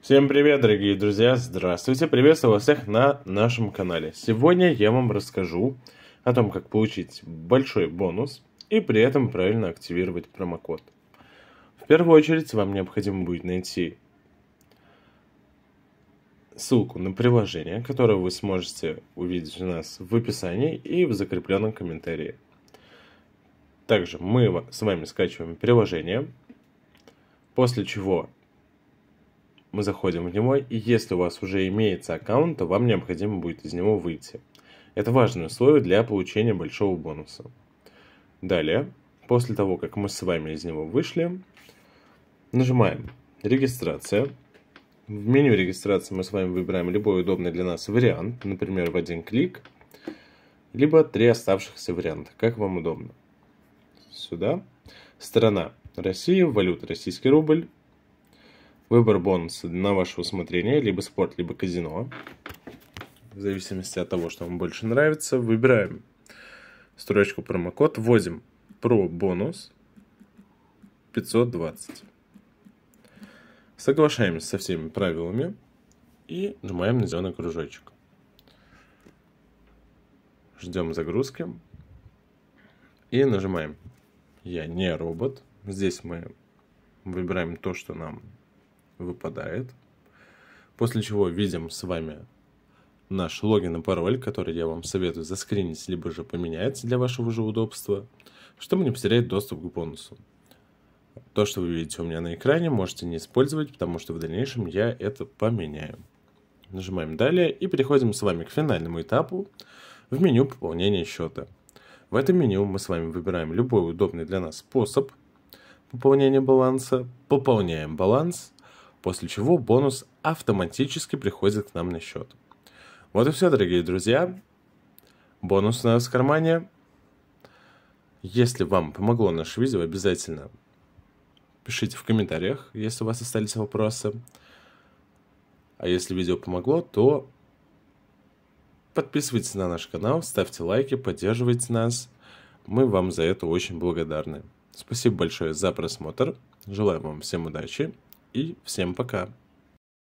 Всем привет, дорогие друзья! Здравствуйте! Приветствую вас всех на нашем канале. Сегодня я вам расскажу о том, как получить большой бонус и при этом правильно активировать промокод. В первую очередь вам необходимо будет найти ссылку на приложение, которое вы сможете увидеть у нас в описании и в закрепленном комментарии. Также мы с вами скачиваем приложение, после чего мы заходим в него, и если у вас уже имеется аккаунт, то вам необходимо будет из него выйти. Это важное условие для получения большого бонуса. Далее, после того, как мы с вами из него вышли, нажимаем «Регистрация». В меню регистрации мы с вами выбираем любой удобный для нас вариант, например, в один клик, либо три оставшихся варианта, как вам удобно. Сюда. Страна Россия, валюта российский рубль, Выбор бонуса на ваше усмотрение, либо спорт, либо казино. В зависимости от того, что вам больше нравится, выбираем строчку промокод, вводим про бонус 520. Соглашаемся со всеми правилами и нажимаем на зеленый кружочек. Ждем загрузки и нажимаем «Я не робот». Здесь мы выбираем то, что нам выпадает. После чего видим с вами наш логин и пароль, который я вам советую заскринить, либо же поменять для вашего же удобства, чтобы не потерять доступ к бонусу. То, что вы видите у меня на экране, можете не использовать, потому что в дальнейшем я это поменяю. Нажимаем «Далее» и переходим с вами к финальному этапу в меню пополнения счета. В этом меню мы с вами выбираем любой удобный для нас способ пополнения баланса, пополняем баланс – после чего бонус автоматически приходит к нам на счет. Вот и все, дорогие друзья. Бонус у нас в кармане. Если вам помогло наше видео, обязательно пишите в комментариях, если у вас остались вопросы. А если видео помогло, то подписывайтесь на наш канал, ставьте лайки, поддерживайте нас. Мы вам за это очень благодарны. Спасибо большое за просмотр. Желаю вам всем удачи и всем пока!